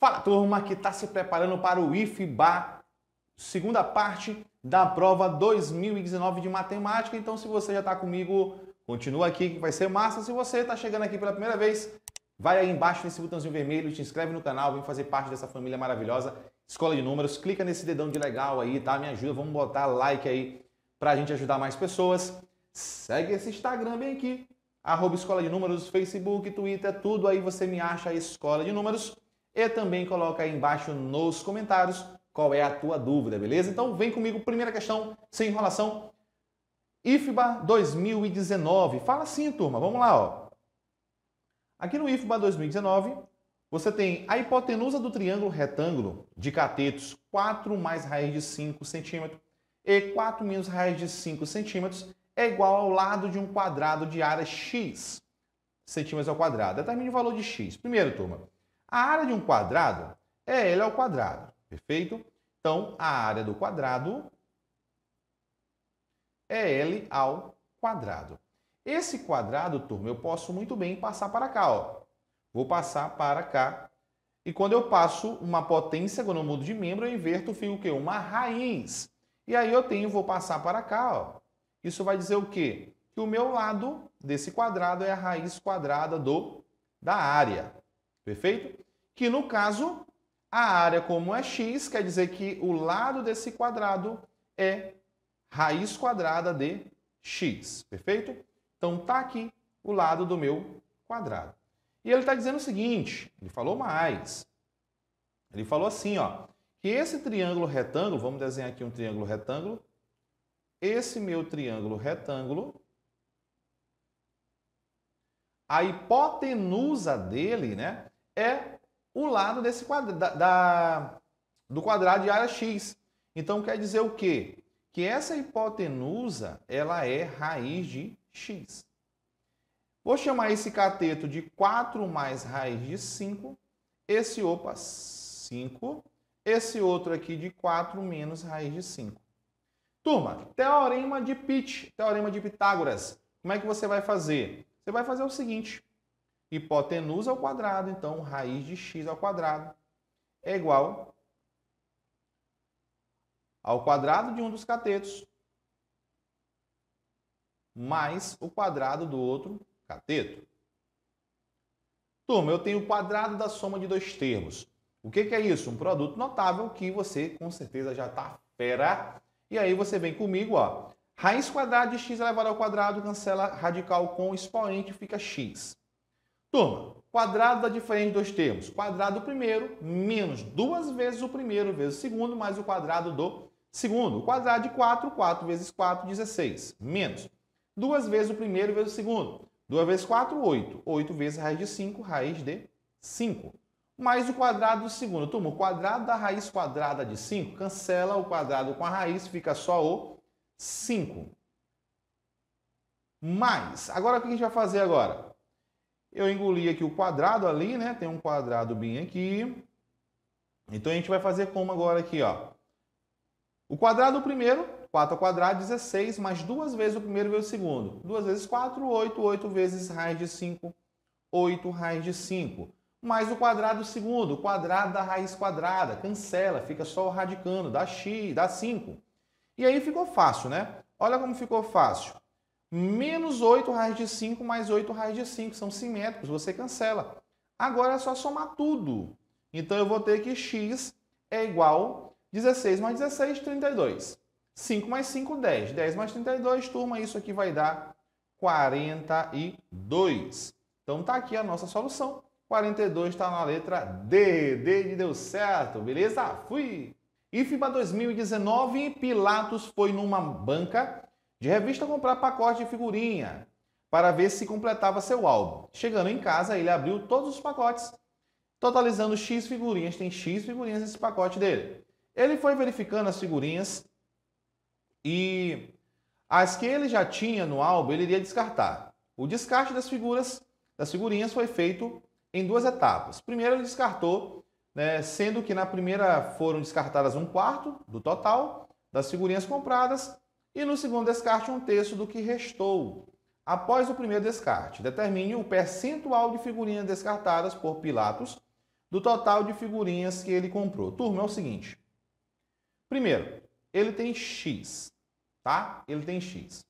Fala turma que está se preparando para o IFBA, segunda parte da prova 2019 de matemática. Então, se você já está comigo, continua aqui que vai ser massa. Se você está chegando aqui pela primeira vez, vai aí embaixo nesse botãozinho vermelho, te inscreve no canal, vem fazer parte dessa família maravilhosa, Escola de Números. Clica nesse dedão de legal aí, tá? Me ajuda, vamos botar like aí para a gente ajudar mais pessoas. Segue esse Instagram bem aqui, arroba Escola de Números, Facebook, Twitter, tudo aí você me acha Escola de Números e também coloca aí embaixo nos comentários qual é a tua dúvida, beleza? Então vem comigo, primeira questão, sem enrolação. IFBA 2019. Fala assim, turma, vamos lá, ó. Aqui no IFBA 2019, você tem a hipotenusa do triângulo retângulo de catetos 4 mais raiz de 5 centímetros e 4 menos raiz de 5 centímetros é igual ao lado de um quadrado de área x centímetros ao quadrado. Determine o valor de x. Primeiro, turma, a área de um quadrado é L ao é quadrado, perfeito? Então, a área do quadrado é L ao quadrado. Esse quadrado, turma, eu posso muito bem passar para cá, ó. Vou passar para cá. E quando eu passo uma potência, quando eu mudo de membro, eu inverto, fica o quê? Uma raiz. E aí eu tenho, vou passar para cá, ó. Isso vai dizer o quê? Que o meu lado desse quadrado é a raiz quadrada do da área. Perfeito? que no caso, a área como é x, quer dizer que o lado desse quadrado é raiz quadrada de x, perfeito? Então está aqui o lado do meu quadrado. E ele está dizendo o seguinte, ele falou mais. Ele falou assim, ó, que esse triângulo retângulo, vamos desenhar aqui um triângulo retângulo, esse meu triângulo retângulo, a hipotenusa dele né, é o lado desse quadra, da, da, do quadrado de área x. Então quer dizer o quê? Que essa hipotenusa ela é raiz de x. Vou chamar esse cateto de 4 mais raiz de 5, esse opa 5, esse outro aqui de 4 menos raiz de 5. Turma, teorema de Pitt, teorema de Pitágoras. Como é que você vai fazer? Você vai fazer o seguinte, Hipotenusa ao quadrado, então raiz de x ao quadrado é igual ao quadrado de um dos catetos mais o quadrado do outro cateto. Turma, eu tenho o quadrado da soma de dois termos. O que, que é isso? Um produto notável que você com certeza já está fera. E aí você vem comigo, ó. Raiz quadrada de x elevado ao quadrado cancela radical com expoente, fica x. Turma, quadrado da diferença de dois termos. Quadrado do primeiro menos duas vezes o primeiro vezes o segundo mais o quadrado do segundo. O quadrado de 4, 4 vezes 4, 16. Menos duas vezes o primeiro vezes o segundo. 2 vezes 4, 8. 8 vezes raiz de 5, raiz de 5. Mais o quadrado do segundo. Turma, o quadrado da raiz quadrada de 5 cancela o quadrado com a raiz, fica só o 5. Mais. Agora o que a gente vai fazer agora? Eu engoli aqui o quadrado ali, né? Tem um quadrado bem aqui. Então a gente vai fazer como agora aqui, ó. O quadrado primeiro, 4 ao quadrado, 16, mais duas vezes o primeiro vezes o segundo. Duas vezes 4, 8, 8 vezes raiz de 5, 8 raiz de 5. Mais o quadrado segundo, quadrado da raiz quadrada, cancela, fica só o radicando, dá x, dá 5. E aí ficou fácil, né? Olha como ficou fácil. Menos 8 raiz de 5 mais 8 raiz de 5. São simétricos, você cancela. Agora é só somar tudo. Então eu vou ter que x é igual a 16 mais 16, 32. 5 mais 5, 10. 10 mais 32, turma, isso aqui vai dar 42. Então tá aqui a nossa solução. 42 está na letra D. D de deu certo, beleza? Fui! IFBA 2019, Pilatos foi numa banca de revista, comprar pacote de figurinha para ver se completava seu álbum. Chegando em casa, ele abriu todos os pacotes, totalizando X figurinhas. Tem X figurinhas nesse pacote dele. Ele foi verificando as figurinhas e as que ele já tinha no álbum, ele iria descartar. O descarte das figuras, das figurinhas foi feito em duas etapas. Primeiro ele descartou, né, sendo que na primeira foram descartadas um quarto do total das figurinhas compradas e no segundo descarte, um terço do que restou. Após o primeiro descarte, determine o percentual de figurinhas descartadas por Pilatos do total de figurinhas que ele comprou. Turma, é o seguinte. Primeiro, ele tem X, tá? Ele tem X.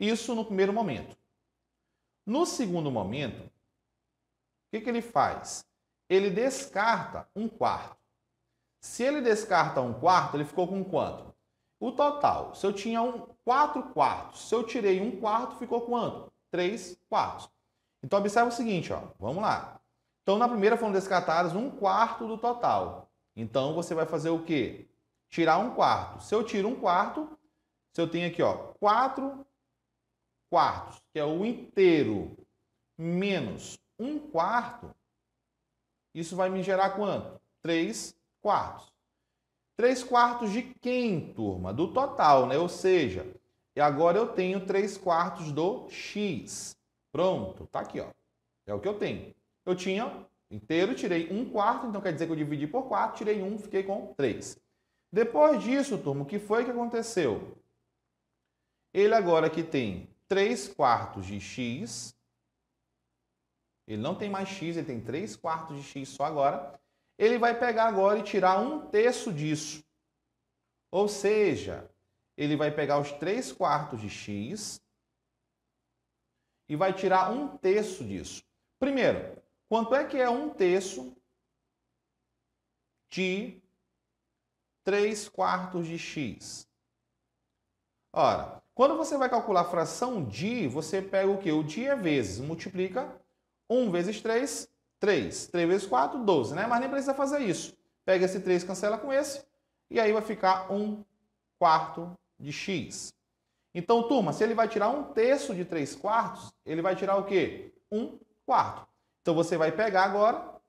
Isso no primeiro momento. No segundo momento, o que, que ele faz? Ele descarta um quarto. Se ele descarta um quarto, ele ficou com quanto? O total, se eu tinha um 4 quartos, se eu tirei um quarto, ficou quanto? 3 quartos. Então observa o seguinte, ó, vamos lá. Então na primeira foram descartados um quarto do total. Então você vai fazer o quê? Tirar um quarto. Se eu tiro um quarto, se eu tenho aqui, ó, 4 quartos, que é o inteiro, menos um quarto, isso vai me gerar quanto? 3 quartos. 3 quartos de quem, turma? Do total, né? Ou seja, e agora eu tenho 3 quartos do x. Pronto, tá aqui, ó. É o que eu tenho. Eu tinha inteiro, tirei 1 quarto, então quer dizer que eu dividi por 4, tirei 1, fiquei com 3. Depois disso, turma, o que foi que aconteceu? Ele agora que tem 3 quartos de x, ele não tem mais x, ele tem 3 quartos de x só agora ele vai pegar agora e tirar um terço disso. Ou seja, ele vai pegar os 3 quartos de x e vai tirar um terço disso. Primeiro, quanto é que é um terço de 3 quartos de x? Ora, quando você vai calcular a fração de, você pega o que? O de é vezes, multiplica 1 vezes 3 3. 3 vezes 4, 12, né? Mas nem precisa fazer isso. Pega esse 3, cancela com esse, e aí vai ficar 1 quarto de x. Então, turma, se ele vai tirar 1 terço de 3 quartos, ele vai tirar o quê? 1 quarto. Então, você vai pegar agora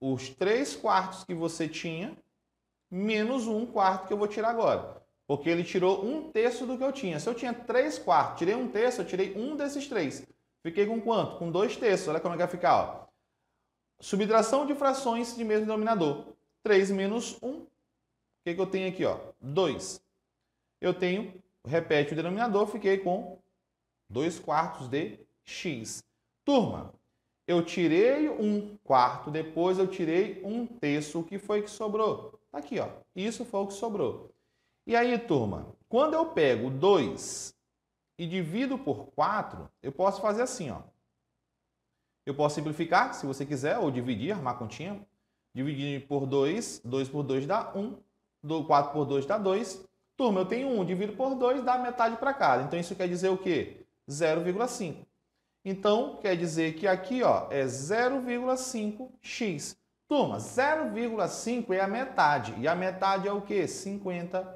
os 3 quartos que você tinha, menos 1 quarto que eu vou tirar agora. Porque ele tirou 1 terço do que eu tinha. Se eu tinha 3 quartos, tirei 1 terço, eu tirei um desses três. Fiquei com quanto? Com 2 terços. Olha como é que vai ficar. Ó. Subtração de frações de mesmo denominador. 3 menos 1. O que, que eu tenho aqui? Ó? 2. Eu tenho, repete o denominador, fiquei com 2 quartos de x. Turma, eu tirei um quarto, depois eu tirei um terço. O que foi que sobrou? Tá aqui, ó. Isso foi o que sobrou. E aí, turma, quando eu pego 2 e divido por 4, eu posso fazer assim, ó. Eu posso simplificar, se você quiser, ou dividir, armar a continha. Dividir por 2, 2 por 2 dá 1, 4 por 2 dá 2. Turma, eu tenho 1, divido por 2, dá metade para cada. Então, isso quer dizer o quê? 0,5. Então, quer dizer que aqui ó, é 0,5x. Turma, 0,5 é a metade. E a metade é o quê? 50%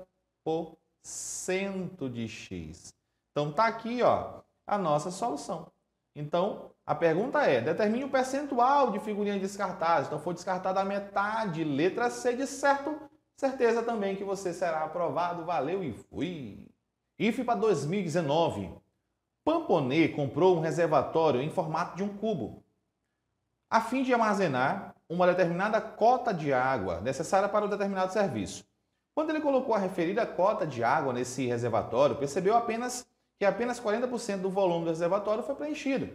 de x. Então tá aqui, ó, a nossa solução. Então, a pergunta é: determine o percentual de figurinhas descartadas. Então, foi descartada a metade, letra C de certo, certeza também que você será aprovado. Valeu e fui. IF para 2019. Pamponê comprou um reservatório em formato de um cubo, a fim de armazenar uma determinada cota de água necessária para um determinado serviço. Quando ele colocou a referida cota de água nesse reservatório, percebeu apenas que apenas 40% do volume do reservatório foi preenchido.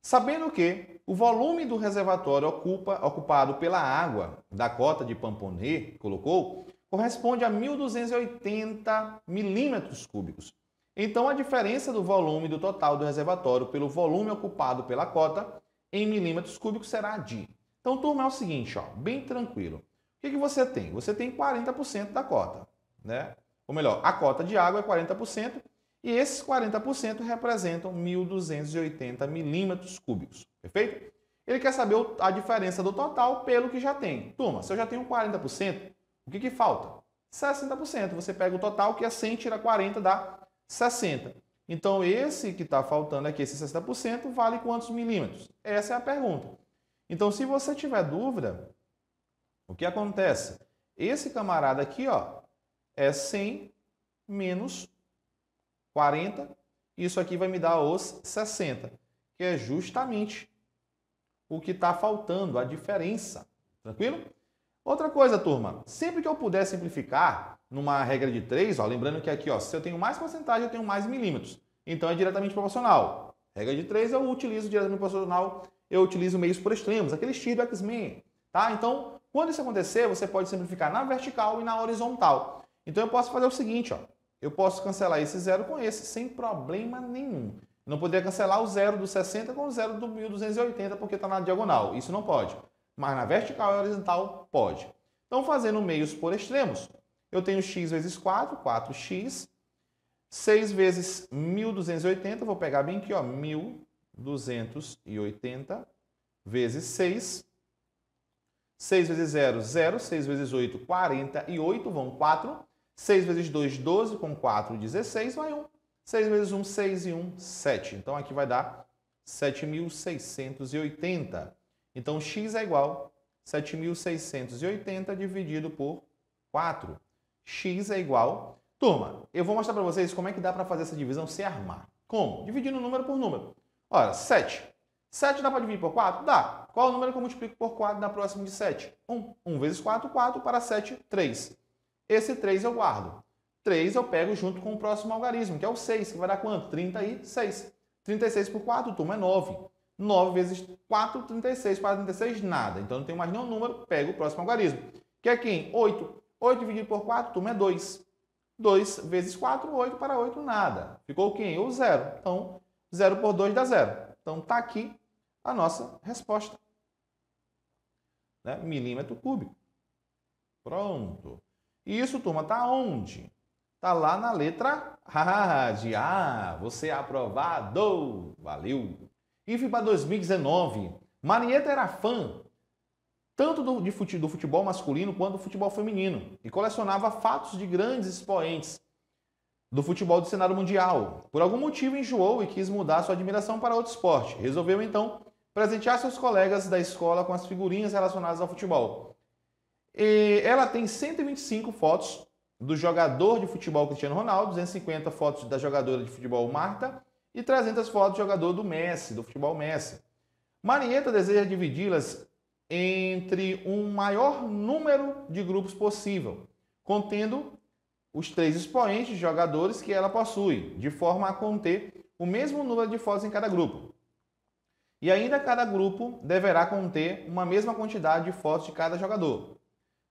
Sabendo que o volume do reservatório ocupa, ocupado pela água da cota de Pamponê, colocou, corresponde a 1.280 milímetros cúbicos. Então, a diferença do volume do total do reservatório pelo volume ocupado pela cota em milímetros cúbicos será de. Então, turma, é o seguinte, ó, bem tranquilo. O que, que você tem? Você tem 40% da cota, né? Ou melhor, a cota de água é 40%, e esses 40% representam 1.280 milímetros cúbicos, perfeito? Ele quer saber a diferença do total pelo que já tem. Turma, se eu já tenho 40%, o que, que falta? 60%. Você pega o total, que é 100, tira 40, dá 60. Então, esse que está faltando aqui, esse 60%, vale quantos milímetros? Essa é a pergunta. Então, se você tiver dúvida, o que acontece? Esse camarada aqui ó, é 100 menos 1. 40, isso aqui vai me dar os 60, que é justamente o que está faltando, a diferença. Tranquilo? Outra coisa, turma, sempre que eu puder simplificar numa regra de 3, ó, lembrando que aqui, ó, se eu tenho mais porcentagem, eu tenho mais milímetros. Então é diretamente proporcional. Regra de 3 eu utilizo diretamente proporcional, eu utilizo meios por extremos, aquele tiros do X-Men. Tá? Então, quando isso acontecer, você pode simplificar na vertical e na horizontal. Então eu posso fazer o seguinte, ó. Eu posso cancelar esse zero com esse, sem problema nenhum. Não poderia cancelar o zero do 60 com o zero do 1280 porque está na diagonal. Isso não pode. Mas na vertical e horizontal, pode. Então, fazendo meios por extremos, eu tenho x vezes 4, 4x. 6 vezes 1280, vou pegar bem aqui, ó, 1280 vezes 6. 6 vezes 0, 0. 6 vezes 8, 48. Vão 4. 6 vezes 2, 12, com 4, 16, vai 1. 6 vezes 1, 6 e 1, 7. Então aqui vai dar 7.680. Então x é igual a 7.680 dividido por 4. x é igual. Turma, eu vou mostrar para vocês como é que dá para fazer essa divisão sem armar. Como? Dividindo número por número. Ora, 7. 7 dá para dividir por 4? Dá. Qual é o número que eu multiplico por 4 na próxima de 7? 1. 1 vezes 4, 4. Para 7, 3. Esse 3 eu guardo. 3 eu pego junto com o próximo algarismo, que é o 6, que vai dar quanto? 36. 36 por 4, turma, é 9. 9 vezes 4, 36. 4, 36, nada. Então não tenho mais nenhum número, pego o próximo algarismo. Que é quem? 8. 8 dividido por 4, turma, é 2. 2 vezes 4, 8 para 8, nada. Ficou quem? O zero. Então, 0 por 2 dá 0. Então está aqui a nossa resposta. Né? Milímetro cúbico. Pronto. E isso, turma, tá onde? Tá lá na letra A de A. Ah, você é aprovado. Valeu. IFE para 2019. Marieta era fã tanto do, de fute, do futebol masculino quanto do futebol feminino e colecionava fatos de grandes expoentes do futebol do cenário mundial. Por algum motivo enjoou e quis mudar sua admiração para outro esporte. Resolveu então presentear seus colegas da escola com as figurinhas relacionadas ao futebol. E ela tem 125 fotos do jogador de futebol Cristiano Ronaldo, 250 fotos da jogadora de futebol Marta e 300 fotos do jogador do Messi, do futebol Messi. Marieta deseja dividi-las entre um maior número de grupos possível, contendo os três expoentes de jogadores que ela possui, de forma a conter o mesmo número de fotos em cada grupo. E ainda cada grupo deverá conter uma mesma quantidade de fotos de cada jogador.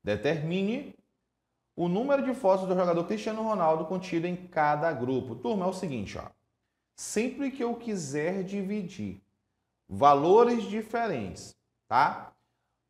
Determine o número de fotos do jogador Cristiano Ronaldo contido em cada grupo. Turma, é o seguinte, ó. Sempre que eu quiser dividir valores diferentes, tá?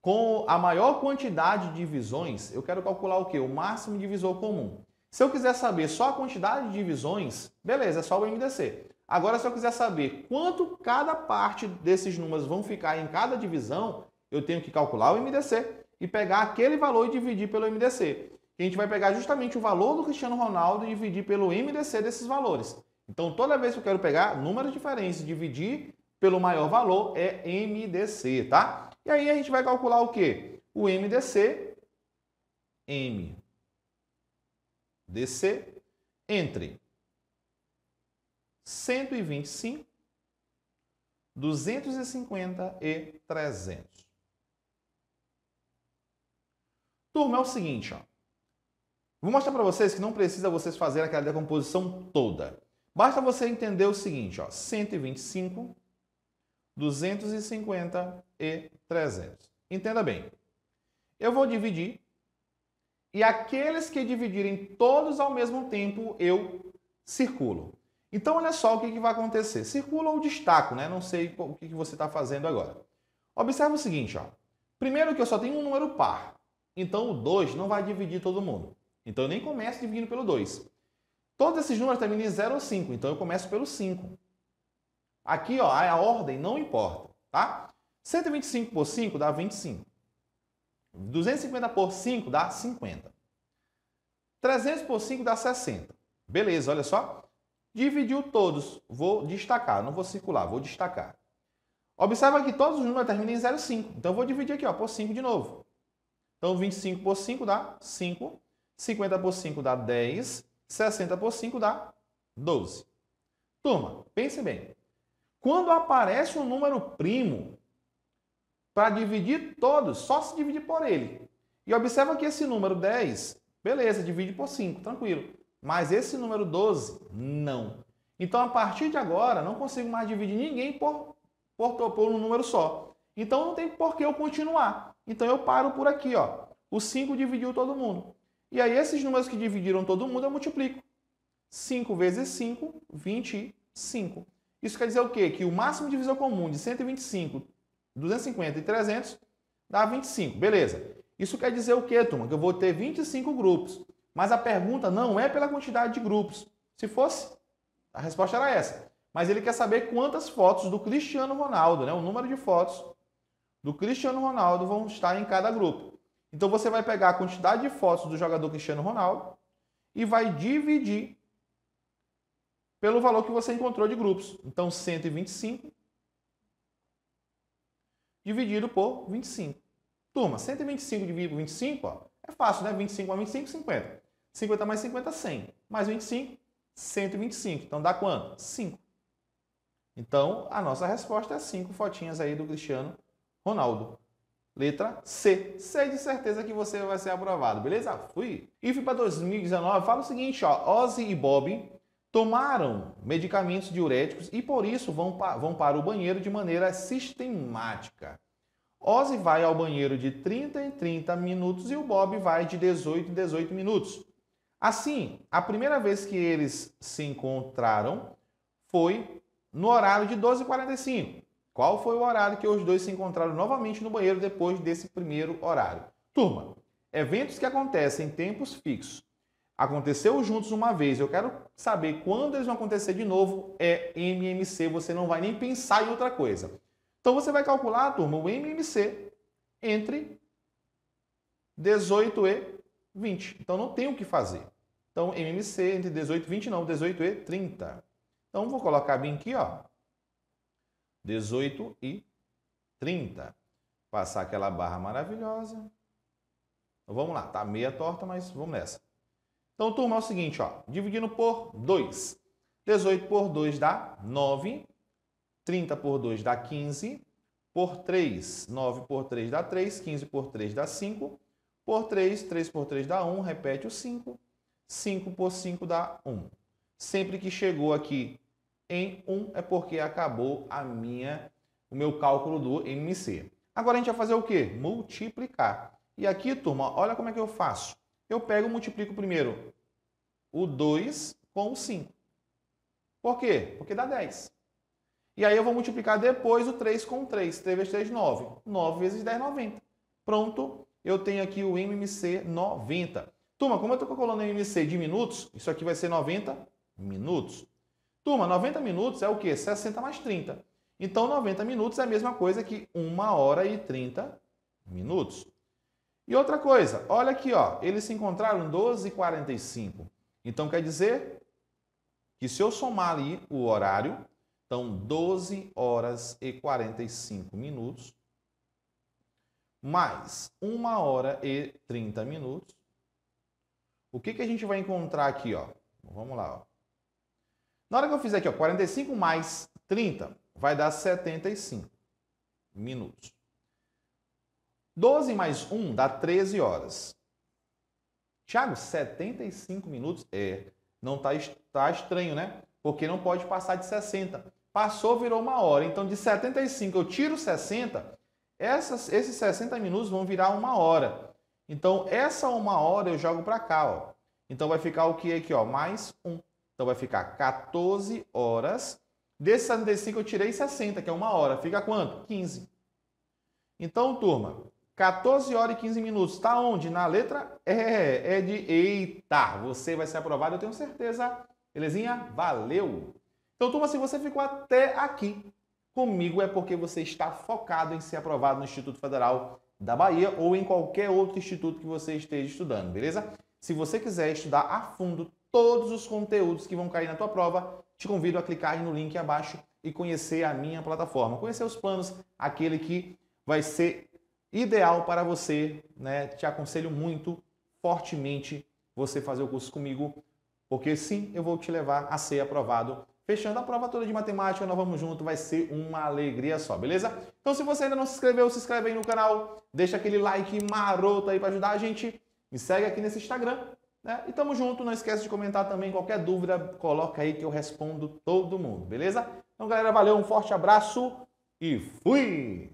Com a maior quantidade de divisões, eu quero calcular o quê? O máximo divisor comum. Se eu quiser saber só a quantidade de divisões, beleza, é só o MDC. Agora, se eu quiser saber quanto cada parte desses números vão ficar em cada divisão, eu tenho que calcular o MDC e pegar aquele valor e dividir pelo MDC. A gente vai pegar justamente o valor do Cristiano Ronaldo e dividir pelo MDC desses valores. Então, toda vez que eu quero pegar números e dividir pelo maior valor é MDC, tá? E aí a gente vai calcular o quê? O MDC, MDC, entre 125, 250 e 300. Turma, é o seguinte, ó. Vou mostrar para vocês que não precisa vocês fazerem aquela decomposição toda. Basta você entender o seguinte, ó, 125, 250 e 300. Entenda bem. Eu vou dividir e aqueles que dividirem todos ao mesmo tempo, eu circulo. Então, olha só o que, que vai acontecer. Circula ou destaco, né? Não sei o que, que você está fazendo agora. Observe o seguinte, ó. Primeiro que eu só tenho um número par. Então o 2 não vai dividir todo mundo. Então eu nem começo dividindo pelo 2. Todos esses números terminam em 0 ou 5, então eu começo pelo 5. Aqui, ó, a ordem não importa, tá? 125 por 5 dá 25. 250 por 5 dá 50. 300 por 5 dá 60. Beleza, olha só. Dividiu todos. Vou destacar, não vou circular, vou destacar. Observa que todos os números terminam em 0,5. Então eu vou dividir aqui ó, por 5 de novo. Então, 25 por 5 dá 5, 50 por 5 dá 10, 60 por 5 dá 12. Turma, pense bem. Quando aparece um número primo, para dividir todos, só se dividir por ele. E observa que esse número 10, beleza, divide por 5, tranquilo. Mas esse número 12, não. Então, a partir de agora, não consigo mais dividir ninguém por, por, por um número só. Então não tem por que eu continuar. Então eu paro por aqui, ó. O 5 dividiu todo mundo. E aí esses números que dividiram todo mundo eu multiplico. 5 vezes 5, 25. Isso quer dizer o quê? Que o máximo divisor comum de 125, 250 e 300 dá 25. Beleza. Isso quer dizer o quê, turma? Que eu vou ter 25 grupos. Mas a pergunta não é pela quantidade de grupos. Se fosse, a resposta era essa. Mas ele quer saber quantas fotos do Cristiano Ronaldo, né? o número de fotos do Cristiano Ronaldo vão estar em cada grupo. Então você vai pegar a quantidade de fotos do jogador Cristiano Ronaldo e vai dividir pelo valor que você encontrou de grupos. Então 125 dividido por 25. Turma, 125 dividido por 25, ó, é fácil, né? 25 mais 25, 50. 50 mais 50, 100. Mais 25, 125. Então dá quanto? 5. Então a nossa resposta é 5 fotinhas aí do Cristiano Ronaldo. Letra C. C de certeza que você vai ser aprovado, beleza? Fui. e fui para 2019 fala o seguinte, ó, Ozzy e Bob tomaram medicamentos diuréticos e por isso vão, pa vão para o banheiro de maneira sistemática. Ozzy vai ao banheiro de 30 em 30 minutos e o Bob vai de 18 em 18 minutos. Assim, a primeira vez que eles se encontraram foi no horário de 12h45. Qual foi o horário que os dois se encontraram novamente no banheiro depois desse primeiro horário? Turma, eventos que acontecem em tempos fixos, aconteceu juntos uma vez, eu quero saber quando eles vão acontecer de novo, é MMC, você não vai nem pensar em outra coisa. Então você vai calcular, turma, o MMC entre 18 e 20. Então não tem o que fazer. Então MMC entre 18 e 20 não, 18 e 30. Então vou colocar bem aqui, ó, 18 e 30. Passar aquela barra maravilhosa. Então, vamos lá, tá meia torta, mas vamos nessa. Então, turma, é o seguinte, ó, dividindo por 2. 18 por 2 dá 9, 30 por 2 dá 15, por 3, 9 por 3 dá 3, 15 por 3 dá 5, por 3, 3 por 3 dá 1, repete o 5, 5 por 5 dá 1. Sempre que chegou aqui em 1 é porque acabou a minha, o meu cálculo do MC. Agora a gente vai fazer o quê? Multiplicar. E aqui, turma, olha como é que eu faço. Eu pego e multiplico primeiro o 2 com o 5. Por quê? Porque dá 10. E aí eu vou multiplicar depois o 3 com 3. 3 vezes 3, 9. 9 vezes 10, 90. Pronto, eu tenho aqui o MMC 90. Turma, como eu estou calculando o MMC de minutos, isso aqui vai ser 90 minutos. Turma, 90 minutos é o quê? 60 mais 30. Então, 90 minutos é a mesma coisa que 1 hora e 30 minutos. E outra coisa, olha aqui, ó, eles se encontraram 12h45. Então, quer dizer que se eu somar ali o horário, então 12 horas e 45 minutos, mais 1 hora e 30 minutos, o que, que a gente vai encontrar aqui, ó? Vamos lá, ó. Na hora que eu fizer aqui, ó, 45 mais 30 vai dar 75 minutos. 12 mais 1 dá 13 horas. Tiago, 75 minutos? É, não está tá estranho, né? Porque não pode passar de 60. Passou, virou uma hora. Então, de 75 eu tiro 60, essas, esses 60 minutos vão virar uma hora. Então, essa uma hora eu jogo para cá, ó. Então, vai ficar o que aqui, ó? Mais 1. Então vai ficar 14 horas. Desses 75 eu tirei 60, que é uma hora. Fica quanto? 15. Então, turma, 14 horas e 15 minutos. Está onde? Na letra É, é de eita. Você vai ser aprovado, eu tenho certeza. Belezinha? Valeu! Então, turma, se você ficou até aqui comigo, é porque você está focado em ser aprovado no Instituto Federal da Bahia ou em qualquer outro instituto que você esteja estudando, beleza? Se você quiser estudar a fundo todos os conteúdos que vão cair na tua prova, te convido a clicar no link abaixo e conhecer a minha plataforma. Conhecer os planos, aquele que vai ser ideal para você, né? Te aconselho muito fortemente você fazer o curso comigo, porque sim, eu vou te levar a ser aprovado. Fechando a prova toda de matemática, nós vamos junto, vai ser uma alegria só, beleza? Então se você ainda não se inscreveu, se inscreve aí no canal, deixa aquele like maroto aí para ajudar a gente, me segue aqui nesse Instagram, né? E tamo junto, não esquece de comentar também qualquer dúvida, coloca aí que eu respondo todo mundo, beleza? Então, galera, valeu, um forte abraço e fui!